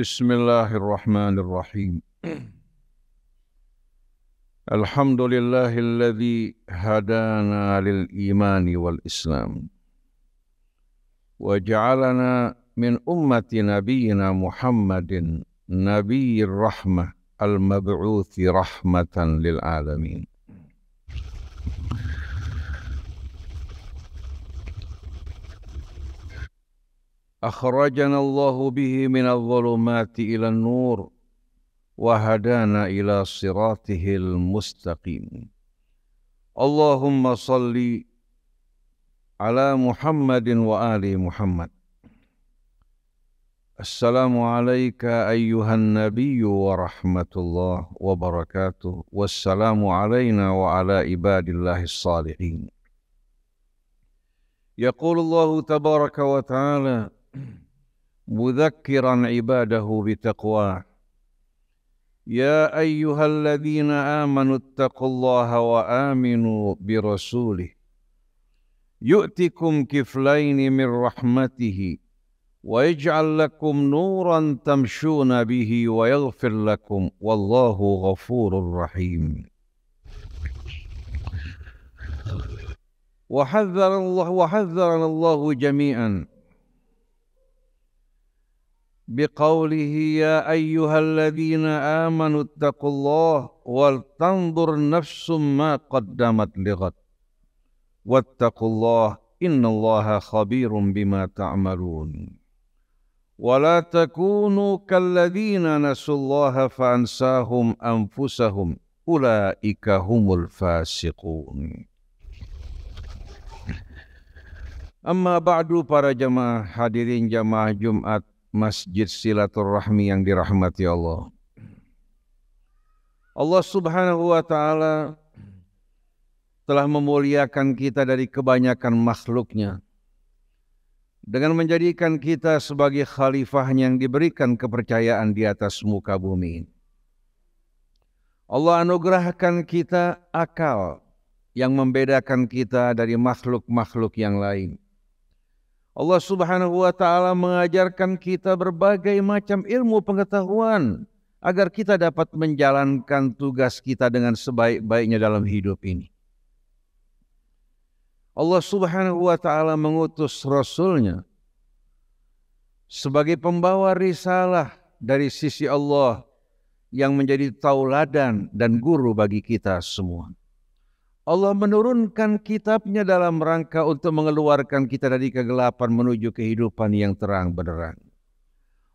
بسم الله الرحمن الرحيم الحمد لله الذي هدانا للإيمان والإسلام وجعلنا من أمة نبينا محمد نبي الرحمة المبعوث رحمة للعالمين أخرجنا الله به من الظلمات إلى النور وهدانا إلى صراطه المستقيم اللهم صل على محمد وآل محمد السلام عليك أيها النبي ورحمة الله وبركاته والسلام علينا وعلى عباد الله الصالحين يقول الله تبارك وتعالى مذكرا عباده بتقواه يا ايها الذين امنوا اتقوا الله وامنوا برسوله يؤتكم كفلين من رحمته ويجعل لكم نورا تمشون به ويغفر لكم والله غفور رحيم وحذر الله وحذرنا الله جميعا بقوله يا أيها الذين آمنوا اتقوا الله ولتنظر نفس ما قدمت لغد واتقوا الله إن الله خبير بما تعملون ولا تكونوا كالذين نسوا الله فأنساهم أنفسهم أولئك هم الفاسقون اما بعد para jemaah hadirin jemaah Jumat masjid silaturahmi yang dirahmati Allah. Allah Subhanahu wa taala telah memuliakan kita dari kebanyakan makhluknya dengan menjadikan kita sebagai khalifah yang diberikan kepercayaan di atas muka bumi. Allah anugerahkan kita akal yang membedakan kita dari makhluk-makhluk yang lain Allah Subhanahu wa taala mengajarkan kita berbagai macam ilmu pengetahuan agar kita dapat menjalankan tugas kita dengan sebaik-baiknya dalam hidup ini. Allah Subhanahu wa taala mengutus rasulnya sebagai pembawa risalah dari sisi Allah yang menjadi tauladan dan guru bagi kita semua. Allah menurunkan kitabnya dalam rangka untuk mengeluarkan kita dari kegelapan menuju kehidupan yang terang benderang.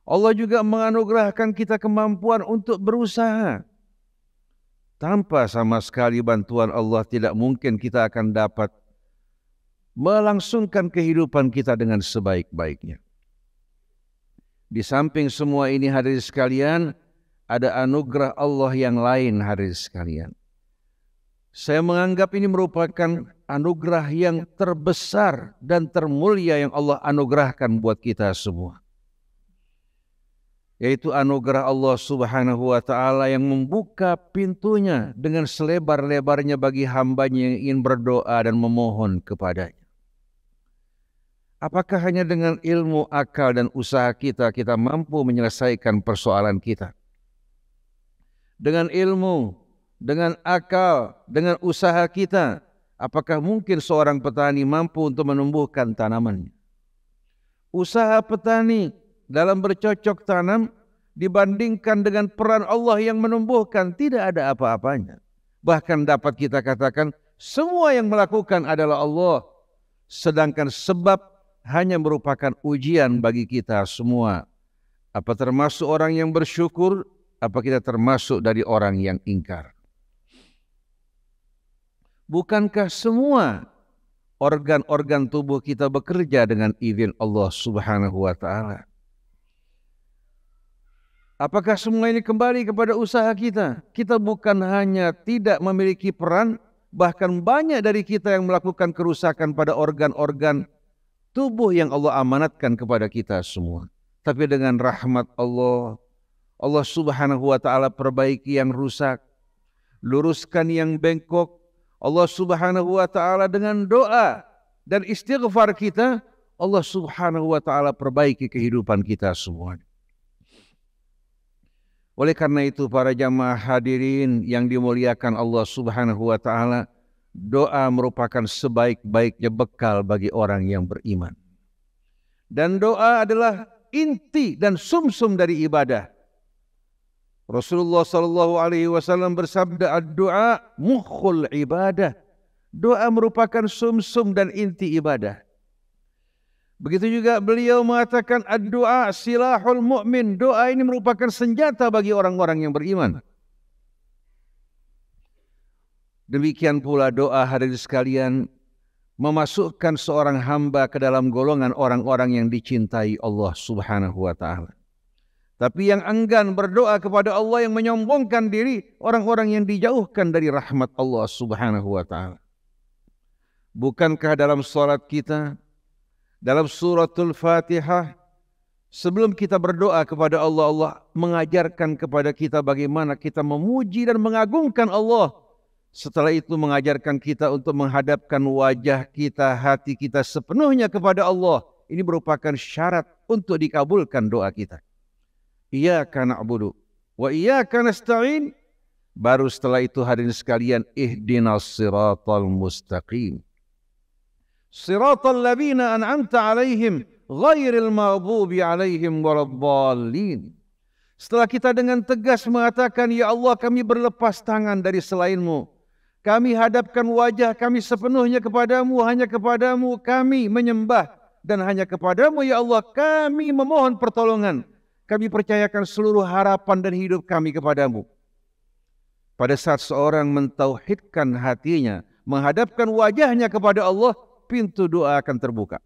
Allah juga menganugerahkan kita kemampuan untuk berusaha. Tanpa sama sekali bantuan Allah tidak mungkin kita akan dapat melangsungkan kehidupan kita dengan sebaik-baiknya. Di samping semua ini hadir sekalian, ada anugerah Allah yang lain hadir sekalian saya menganggap ini merupakan anugerah yang terbesar dan termulia yang Allah anugerahkan buat kita semua. Yaitu anugerah Allah subhanahu wa ta'ala yang membuka pintunya dengan selebar-lebarnya bagi hambanya yang ingin berdoa dan memohon kepadanya. Apakah hanya dengan ilmu, akal, dan usaha kita, kita mampu menyelesaikan persoalan kita? Dengan ilmu, dengan akal, dengan usaha kita, apakah mungkin seorang petani mampu untuk menumbuhkan tanamannya? Usaha petani dalam bercocok tanam dibandingkan dengan peran Allah yang menumbuhkan tidak ada apa-apanya. Bahkan dapat kita katakan semua yang melakukan adalah Allah. Sedangkan sebab hanya merupakan ujian bagi kita semua. Apa termasuk orang yang bersyukur? Apa kita termasuk dari orang yang ingkar? Bukankah semua organ-organ tubuh kita bekerja dengan izin Allah Subhanahu wa taala? Apakah semua ini kembali kepada usaha kita? Kita bukan hanya tidak memiliki peran, bahkan banyak dari kita yang melakukan kerusakan pada organ-organ tubuh yang Allah amanatkan kepada kita semua. Tapi dengan rahmat Allah, Allah Subhanahu wa taala perbaiki yang rusak, luruskan yang bengkok, Allah Subhanahu wa taala dengan doa dan istighfar kita Allah Subhanahu wa taala perbaiki kehidupan kita semua. Oleh karena itu para jamaah hadirin yang dimuliakan Allah Subhanahu wa taala doa merupakan sebaik-baiknya bekal bagi orang yang beriman. Dan doa adalah inti dan sumsum dari ibadah. Rasulullah Shallallahu alaihi wasallam bersabda doa mukhul ibadah. Doa merupakan sumsum -sum dan inti ibadah. Begitu juga beliau mengatakan doa silahul mukmin. Doa ini merupakan senjata bagi orang-orang yang beriman. Demikian pula doa hadirin sekalian memasukkan seorang hamba ke dalam golongan orang-orang yang dicintai Allah Subhanahu wa taala. Tapi yang enggan berdoa kepada Allah yang menyombongkan diri orang-orang yang dijauhkan dari rahmat Allah Subhanahu wa taala. Bukankah dalam salat kita dalam suratul Fatihah sebelum kita berdoa kepada Allah Allah mengajarkan kepada kita bagaimana kita memuji dan mengagungkan Allah. Setelah itu mengajarkan kita untuk menghadapkan wajah kita, hati kita sepenuhnya kepada Allah. Ini merupakan syarat untuk dikabulkan doa kita. Iyaka na'budu wa iyaka nasta'in. Baru setelah itu hadirin sekalian ihdinas siratal mustaqim. Siratal ladzina an'amta 'alaihim ghairil maghdubi 'alaihim waladdallin. Setelah kita dengan tegas mengatakan ya Allah kami berlepas tangan dari selainmu. Kami hadapkan wajah kami sepenuhnya kepadamu, hanya kepadamu kami menyembah dan hanya kepadamu ya Allah kami memohon pertolongan. Kami percayakan seluruh harapan dan hidup kami kepadamu. Pada saat seorang mentauhidkan hatinya, menghadapkan wajahnya kepada Allah, pintu doa akan terbuka.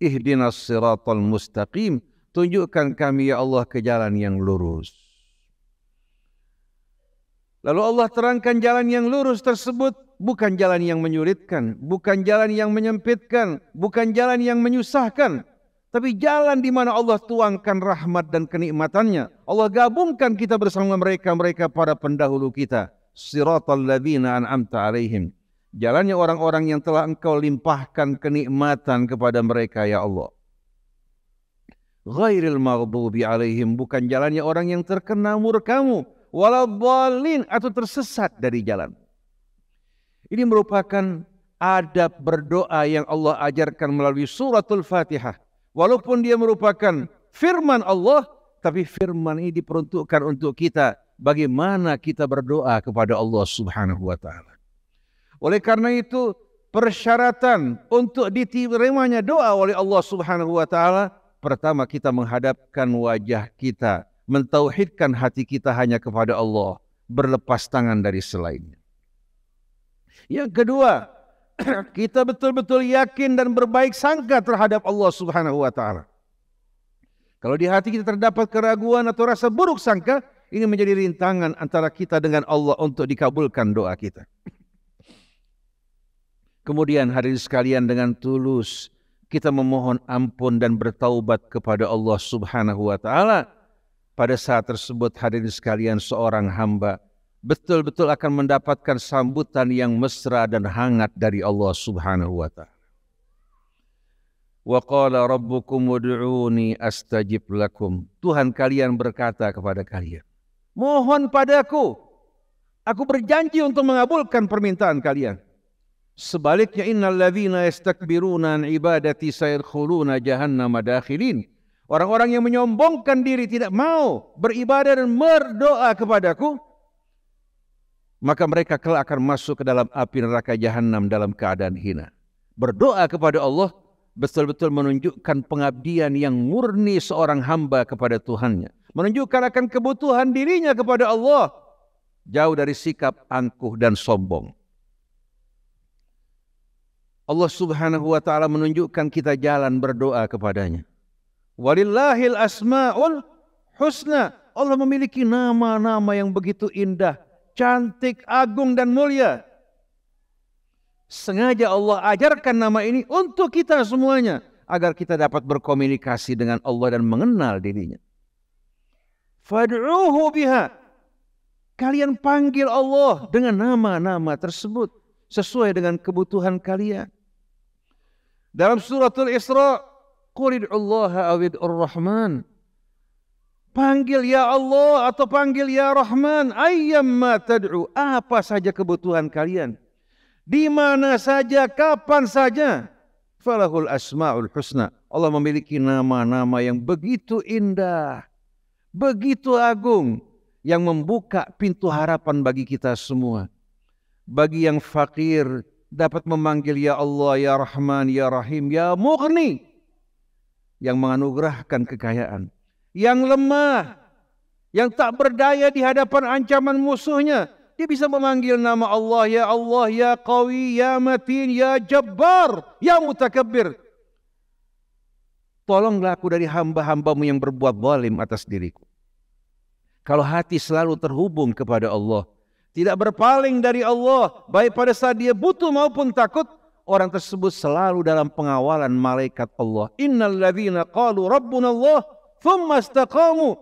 Ihdinas siratal mustaqim, tunjukkan kami ya Allah ke jalan yang lurus. Lalu Allah terangkan jalan yang lurus tersebut bukan jalan yang menyulitkan, bukan jalan yang menyempitkan, bukan jalan yang menyusahkan, tapi jalan di mana Allah tuangkan rahmat dan kenikmatannya. Allah gabungkan kita bersama mereka, mereka para pendahulu kita. Siratal ladzina an'amta alaihim. Jalannya orang-orang yang telah engkau limpahkan kenikmatan kepada mereka ya Allah. Ghairil maghdubi alaihim. Bukan jalannya orang yang terkena murkamu. Waladhalin atau tersesat dari jalan. Ini merupakan adab berdoa yang Allah ajarkan melalui suratul Fatihah Walaupun dia merupakan firman Allah, tapi firman ini diperuntukkan untuk kita bagaimana kita berdoa kepada Allah Subhanahu wa taala. Oleh karena itu, persyaratan untuk diterimanya doa oleh Allah Subhanahu wa taala, pertama kita menghadapkan wajah kita, mentauhidkan hati kita hanya kepada Allah, berlepas tangan dari selainnya. Yang kedua, kita betul-betul yakin dan berbaik sangka terhadap Allah Subhanahu wa taala. Kalau di hati kita terdapat keraguan atau rasa buruk sangka, ini menjadi rintangan antara kita dengan Allah untuk dikabulkan doa kita. Kemudian hari sekalian dengan tulus kita memohon ampun dan bertaubat kepada Allah Subhanahu wa taala. Pada saat tersebut hadirin sekalian seorang hamba betul-betul akan mendapatkan sambutan yang mesra dan hangat dari Allah Subhanahu wa taala. Wa qala rabbukum ud'uni astajib lakum. Tuhan kalian berkata kepada kalian, "Mohon padaku. Aku berjanji untuk mengabulkan permintaan kalian." Sebaliknya innal ladzina yastakbiruna an ibadati sayadkhuluna jahannama dakhilin. Orang-orang yang menyombongkan diri tidak mau beribadah dan berdoa kepadaku, maka mereka kelak akan masuk ke dalam api neraka jahanam dalam keadaan hina. Berdoa kepada Allah betul-betul menunjukkan pengabdian yang murni seorang hamba kepada Tuhannya. Menunjukkan akan kebutuhan dirinya kepada Allah. Jauh dari sikap angkuh dan sombong. Allah subhanahu wa ta'ala menunjukkan kita jalan berdoa kepadanya. Walillahil asma'ul husna. Allah memiliki nama-nama yang begitu indah cantik, agung dan mulia. Sengaja Allah ajarkan nama ini untuk kita semuanya agar kita dapat berkomunikasi dengan Allah dan mengenal dirinya. Fad'uhu biha. Kalian panggil Allah dengan nama-nama tersebut sesuai dengan kebutuhan kalian. Dalam suratul Isra, Qulid Allah awid rahman Panggil ya Allah atau panggil ya Rahman. Ayyamma tad'u. Apa saja kebutuhan kalian. Di mana saja, kapan saja. Falahul asma'ul husna. Allah memiliki nama-nama yang begitu indah. Begitu agung. Yang membuka pintu harapan bagi kita semua. Bagi yang fakir dapat memanggil ya Allah, ya Rahman, ya Rahim, ya Mughni. Yang menganugerahkan kekayaan yang lemah, yang tak berdaya di hadapan ancaman musuhnya. Dia bisa memanggil nama Allah, Ya Allah, Ya Qawi, Ya Matin, Ya Jabbar, Ya Mutakabbir. Tolonglah aku dari hamba-hambamu yang berbuat zalim atas diriku. Kalau hati selalu terhubung kepada Allah, tidak berpaling dari Allah, baik pada saat dia butuh maupun takut, orang tersebut selalu dalam pengawalan malaikat Allah. Innal ladzina qalu rabbuna Allah ثم استقاموا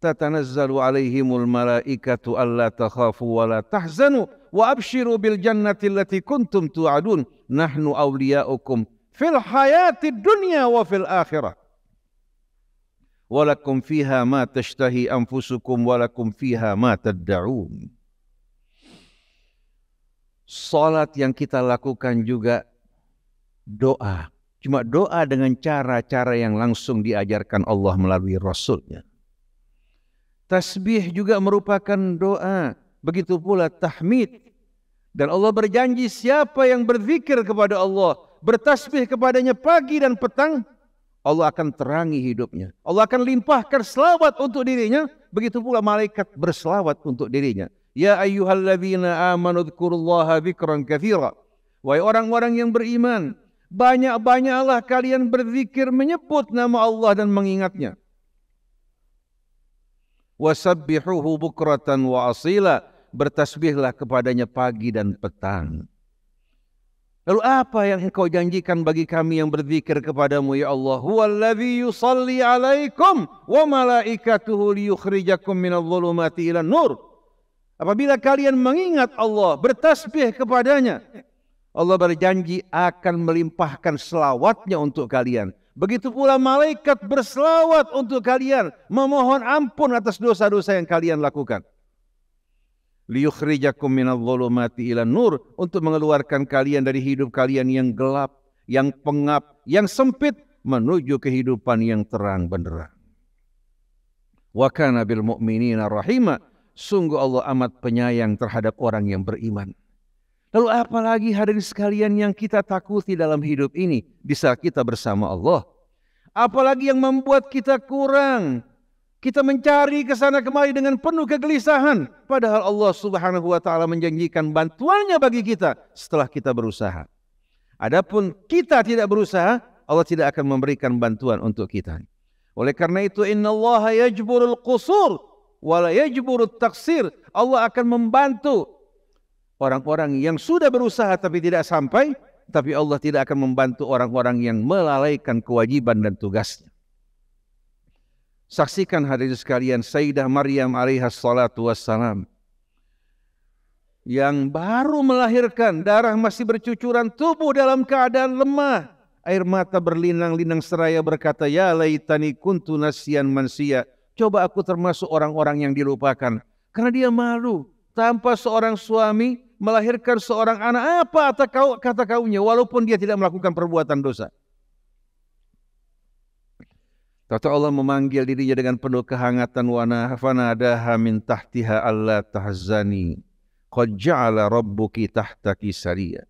تتنزل عليهم الملائكة ألا تخافوا ولا تحزنوا وأبشروا بالجنة التي كنتم توعدون نحن أولياؤكم في الحياة الدنيا وفي الآخرة ولكم فيها ما تشتهي أنفسكم ولكم فيها ما تدعون Salat yang kita lakukan juga doa Cuma doa dengan cara-cara yang langsung diajarkan Allah melalui Rasulnya. Tasbih juga merupakan doa. Begitu pula tahmid. Dan Allah berjanji siapa yang berzikir kepada Allah, bertasbih kepadanya pagi dan petang, Allah akan terangi hidupnya. Allah akan limpahkan selawat untuk dirinya. Begitu pula malaikat berselawat untuk dirinya. Ya ayyuhalladzina amanu dzkurullaha dzikran katsira. Wahai orang-orang yang beriman, banyak-banyaklah kalian berzikir menyebut nama Allah dan mengingatnya. Wasabbihuhu bukratan wa asila. Bertasbihlah kepadanya pagi dan petang. Lalu apa yang engkau janjikan bagi kami yang berzikir kepadamu ya Allah? Huwallazi yusalli alaikum wa malaikatuhu liyukhrijakum minadh dhulumati ilan nur. Apabila kalian mengingat Allah, bertasbih kepadanya, Allah berjanji akan melimpahkan selawatnya untuk kalian. Begitu pula malaikat berselawat untuk kalian. Memohon ampun atas dosa-dosa yang kalian lakukan. Liukhrijakum minadh ila nur untuk mengeluarkan kalian dari hidup kalian yang gelap, yang pengap, yang sempit menuju kehidupan yang terang benderang. Wa kana bil mu'minina rahimah. Sungguh Allah amat penyayang terhadap orang yang beriman. Lalu apalagi hadirin sekalian yang kita takuti dalam hidup ini di saat kita bersama Allah. Apalagi yang membuat kita kurang. Kita mencari ke sana kemari dengan penuh kegelisahan. Padahal Allah subhanahu wa ta'ala menjanjikan bantuannya bagi kita setelah kita berusaha. Adapun kita tidak berusaha, Allah tidak akan memberikan bantuan untuk kita. Oleh karena itu, inna Allah yajburul qusur wala yajburut taksir. Allah akan membantu Orang-orang yang sudah berusaha tapi tidak sampai, tapi Allah tidak akan membantu orang-orang yang melalaikan kewajiban dan tugasnya. Saksikan hadis sekalian Sayyidah Maryam alaihas salatu wassalam yang baru melahirkan darah masih bercucuran tubuh dalam keadaan lemah air mata berlinang-linang seraya berkata ya laitani kuntu nasian mansia coba aku termasuk orang-orang yang dilupakan karena dia malu tanpa seorang suami melahirkan seorang anak apa kata kau kata kaumnya walaupun dia tidak melakukan perbuatan dosa. Tata Allah memanggil dirinya dengan penuh kehangatan wana fanadaha min tahtiha Allah tahzani qad ja'ala rabbuki tahtaki saria.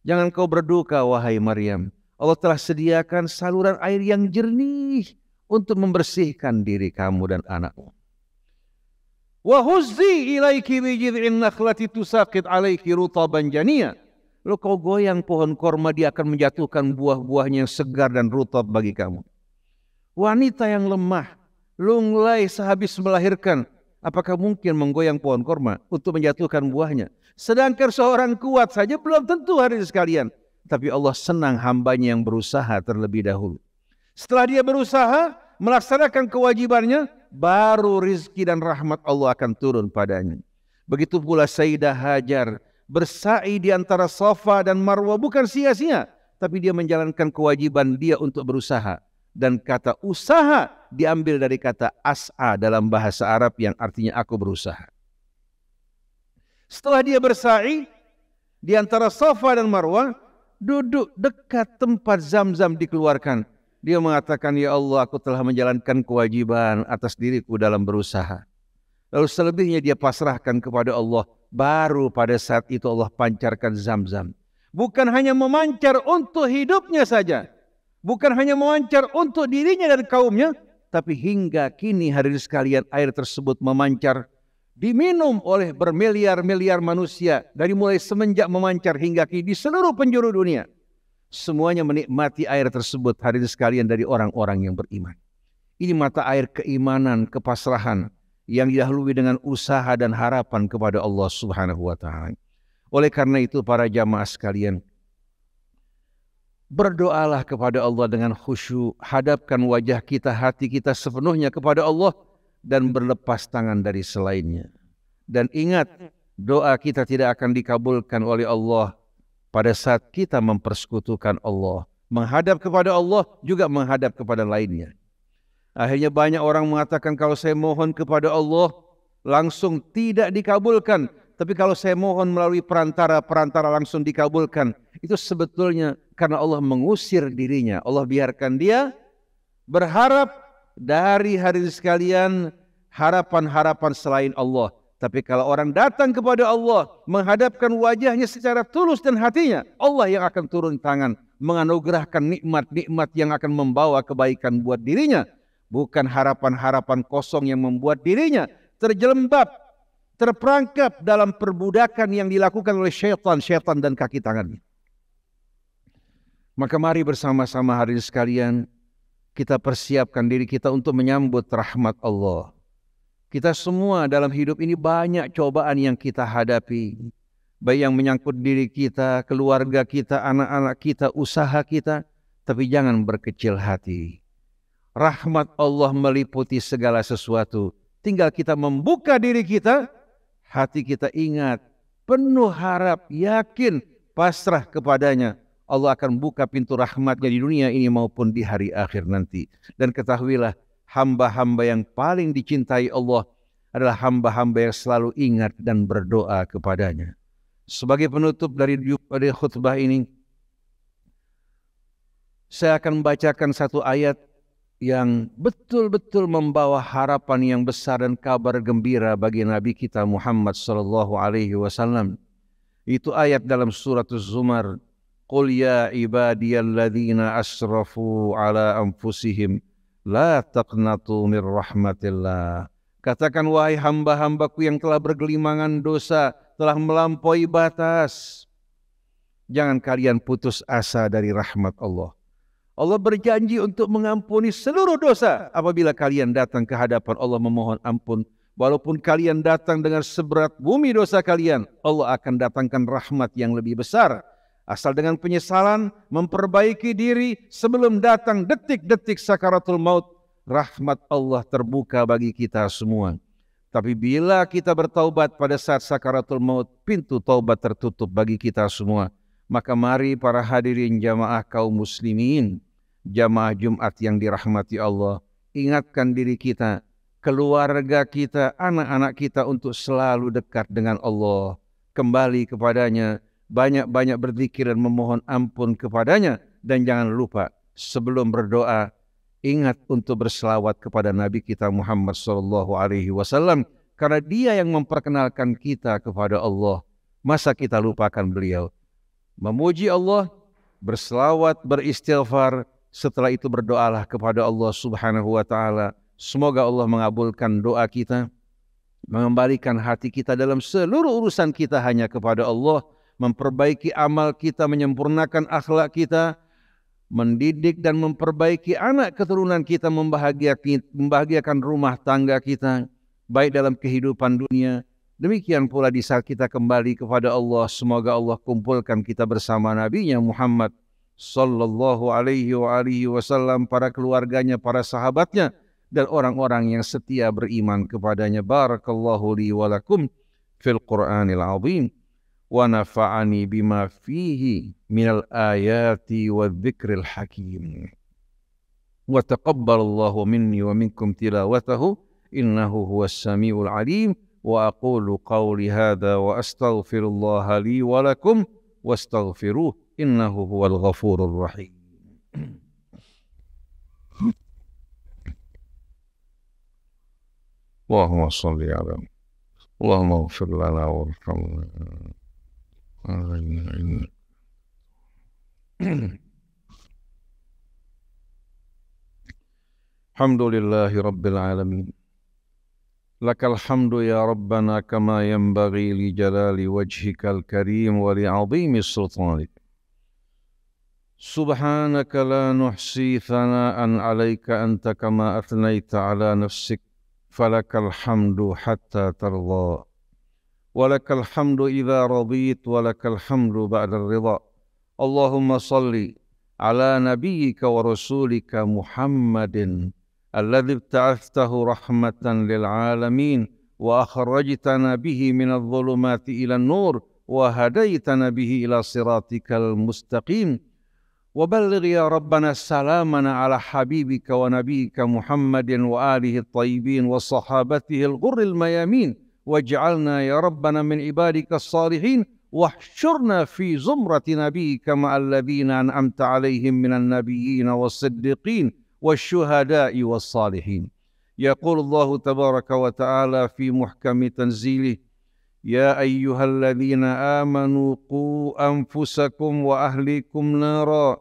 Jangan kau berduka wahai Maryam. Allah telah sediakan saluran air yang jernih untuk membersihkan diri kamu dan anakmu. Wa huzzi ilaiki bi jid'in nakhlati tusaqit alaiki rutaban janiya. Lalu kau goyang pohon korma dia akan menjatuhkan buah-buahnya yang segar dan rutab bagi kamu. Wanita yang lemah, lunglai sehabis melahirkan, apakah mungkin menggoyang pohon korma untuk menjatuhkan buahnya? Sedangkan seorang kuat saja belum tentu hari sekalian. Tapi Allah senang hambanya yang berusaha terlebih dahulu. Setelah dia berusaha melaksanakan kewajibannya, baru rizki dan rahmat Allah akan turun padanya. Begitu pula Sayyidah Hajar bersa'i di antara Safa dan Marwah bukan sia-sia, tapi dia menjalankan kewajiban dia untuk berusaha. Dan kata usaha diambil dari kata as'a dalam bahasa Arab yang artinya aku berusaha. Setelah dia bersa'i di antara Safa dan Marwah, duduk dekat tempat zam-zam dikeluarkan dia mengatakan, Ya Allah, aku telah menjalankan kewajiban atas diriku dalam berusaha. Lalu selebihnya dia pasrahkan kepada Allah. Baru pada saat itu Allah pancarkan zam-zam. Bukan hanya memancar untuk hidupnya saja. Bukan hanya memancar untuk dirinya dan kaumnya. Tapi hingga kini hari sekalian air tersebut memancar. Diminum oleh bermiliar-miliar manusia. Dari mulai semenjak memancar hingga kini di seluruh penjuru dunia semuanya menikmati air tersebut hadirin sekalian dari orang-orang yang beriman. Ini mata air keimanan, kepasrahan yang didahului dengan usaha dan harapan kepada Allah Subhanahu wa taala. Oleh karena itu para jamaah sekalian, berdoalah kepada Allah dengan khusyuk, hadapkan wajah kita, hati kita sepenuhnya kepada Allah dan berlepas tangan dari selainnya. Dan ingat, doa kita tidak akan dikabulkan oleh Allah pada saat kita mempersekutukan Allah, menghadap kepada Allah juga menghadap kepada lainnya. Akhirnya banyak orang mengatakan kalau saya mohon kepada Allah langsung tidak dikabulkan, tapi kalau saya mohon melalui perantara-perantara langsung dikabulkan. Itu sebetulnya karena Allah mengusir dirinya. Allah biarkan dia berharap dari hari sekalian harapan-harapan selain Allah. Tapi kalau orang datang kepada Allah, menghadapkan wajahnya secara tulus dan hatinya, Allah yang akan turun tangan, menganugerahkan nikmat-nikmat yang akan membawa kebaikan buat dirinya. Bukan harapan-harapan kosong yang membuat dirinya terjelembab, terperangkap dalam perbudakan yang dilakukan oleh syaitan, syaitan dan kaki tangannya. Maka mari bersama-sama hari ini sekalian kita persiapkan diri kita untuk menyambut rahmat Allah. Kita semua dalam hidup ini banyak cobaan yang kita hadapi. Baik yang menyangkut diri kita, keluarga kita, anak-anak kita, usaha kita. Tapi jangan berkecil hati. Rahmat Allah meliputi segala sesuatu. Tinggal kita membuka diri kita, hati kita ingat, penuh harap, yakin, pasrah kepadanya. Allah akan buka pintu rahmatnya di dunia ini maupun di hari akhir nanti. Dan ketahuilah hamba-hamba yang paling dicintai Allah adalah hamba-hamba yang selalu ingat dan berdoa kepadanya. Sebagai penutup dari, khutbah ini, saya akan bacakan satu ayat yang betul-betul membawa harapan yang besar dan kabar gembira bagi Nabi kita Muhammad sallallahu alaihi wasallam. Itu ayat dalam surat Az-Zumar. Qul ya ibadiyalladzina asrafu ala anfusihim La taqnatu mir rahmatillah. Katakan wahai hamba-hambaku yang telah bergelimangan dosa, telah melampaui batas. Jangan kalian putus asa dari rahmat Allah. Allah berjanji untuk mengampuni seluruh dosa apabila kalian datang ke hadapan Allah memohon ampun. Walaupun kalian datang dengan seberat bumi dosa kalian, Allah akan datangkan rahmat yang lebih besar Asal dengan penyesalan memperbaiki diri sebelum datang detik-detik sakaratul maut, rahmat Allah terbuka bagi kita semua. Tapi bila kita bertaubat pada saat sakaratul maut, pintu taubat tertutup bagi kita semua. Maka mari para hadirin jamaah kaum muslimin, jamaah Jumat yang dirahmati Allah, ingatkan diri kita, keluarga kita, anak-anak kita untuk selalu dekat dengan Allah, kembali kepadanya, banyak-banyak berzikir dan memohon ampun kepadanya dan jangan lupa sebelum berdoa ingat untuk berselawat kepada Nabi kita Muhammad Shallallahu Alaihi Wasallam karena dia yang memperkenalkan kita kepada Allah masa kita lupakan beliau memuji Allah berselawat beristighfar setelah itu berdoalah kepada Allah Subhanahu wa taala semoga Allah mengabulkan doa kita mengembalikan hati kita dalam seluruh urusan kita hanya kepada Allah memperbaiki amal kita, menyempurnakan akhlak kita, mendidik dan memperbaiki anak keturunan kita, membahagiakan, rumah tangga kita, baik dalam kehidupan dunia. Demikian pula di saat kita kembali kepada Allah, semoga Allah kumpulkan kita bersama Nabi-Nya Muhammad sallallahu alaihi wa alihi wasallam, para keluarganya, para sahabatnya dan orang-orang yang setia beriman kepadanya. Barakallahu li wa lakum fil Qur'anil azim. ونفعني بما فيه من الآيات والذكر الحكيم وتقبل الله مني ومنكم تلاوته إنه هو السميع العليم وأقول قولي هذا وأستغفر الله لي ولكم واستغفروه إنه هو الغفور الرحيم اللهم صل على اللهم اغفر لنا وارحمنا الحمد لله رب العالمين لك الحمد يا ربنا كما ينبغي لجلال وجهك الكريم ولعظيم سلطانك سبحانك لا نحصي ثناء عليك انت كما اثنيت على نفسك فلك الحمد حتى ترضى ولك الحمد إذا رضيت ولك الحمد بعد الرضا اللهم صل على نبيك ورسولك محمد الذي ابتعثته رحمة للعالمين وأخرجتنا به من الظلمات إلى النور وهديتنا به إلى صراطك المستقيم وبلغ يا ربنا سلامنا على حبيبك ونبيك محمد وآله الطيبين وصحابته الغر الميامين واجعلنا يا ربنا من عبادك الصالحين واحشرنا في زمرة نبيك مع الذين أنعمت عليهم من النبيين والصديقين والشهداء والصالحين يقول الله تبارك وتعالى في محكم تنزيله يا أيها الذين آمنوا قوا أنفسكم وأهليكم نارا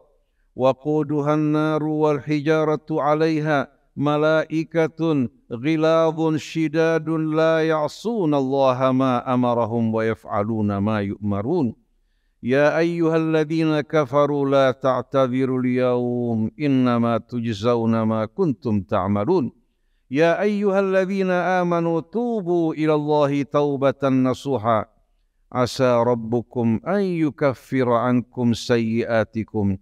وقودها النار والحجارة عليها ملائكة غلاظ شداد لا يعصون الله ما أمرهم ويفعلون ما يؤمرون يا أيها الذين كفروا لا تعتذروا اليوم إنما تجزون ما كنتم تعملون يا أيها الذين آمنوا توبوا إلى الله توبة نصوحا عسى ربكم أن يكفر عنكم سيئاتكم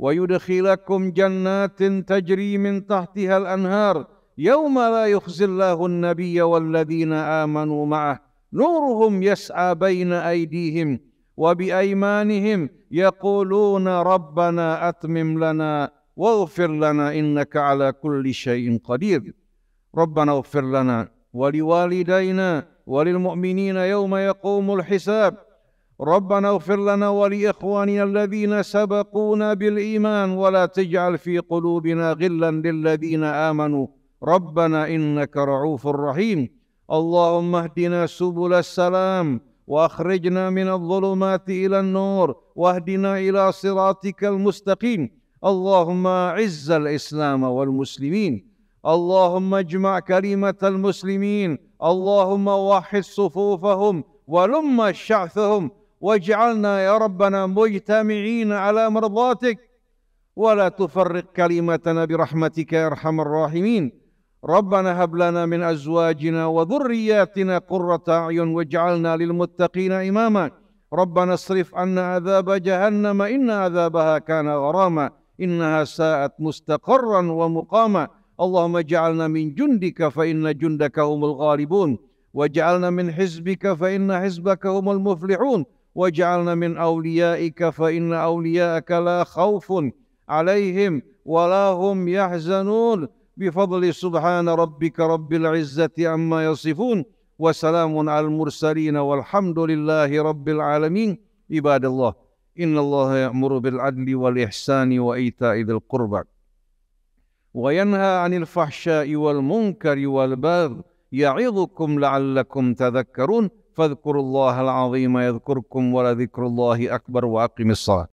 ويدخلكم جنات تجري من تحتها الأنهار يوم لا يخزي الله النبي والذين آمنوا معه نورهم يسعى بين أيديهم وبأيمانهم يقولون ربنا أتمم لنا واغفر لنا إنك على كل شيء قدير ربنا اغفر لنا ولوالدينا وللمؤمنين يوم يقوم الحساب ربنا اغفر لنا ولإخواننا الذين سبقونا بالإيمان ولا تجعل في قلوبنا غلا للذين آمنوا ربنا إنك رعوف رحيم اللهم اهدنا سبل السلام وأخرجنا من الظلمات إلى النور واهدنا إلى صراطك المستقيم اللهم أعز الإسلام والمسلمين اللهم اجمع كلمة المسلمين اللهم وحد صفوفهم ولم شعثهم واجعلنا يا ربنا مجتمعين على مرضاتك ولا تفرق كلمتنا برحمتك يا ارحم الراحمين ربنا هب لنا من ازواجنا وذرياتنا قرة اعين واجعلنا للمتقين اماما ربنا اصرف عنا عذاب جهنم ان عذابها كان غراما انها ساءت مستقرا ومقاما اللهم اجعلنا من جندك فان جندك هم الغالبون واجعلنا من حزبك فان حزبك هم المفلحون واجعلنا من أوليائك فإن أولياءك لا خوف عليهم ولا هم يحزنون بفضل سبحان ربك رب العزة عما يصفون وسلام على المرسلين والحمد لله رب العالمين عباد الله إن الله يأمر بالعدل والإحسان وإيتاء ذي القربى وينهى عن الفحشاء والمنكر والبغي يعظكم لعلكم تذكرون فاذكروا الله العظيم يذكركم ولذكر الله أكبر وأقم الصلاة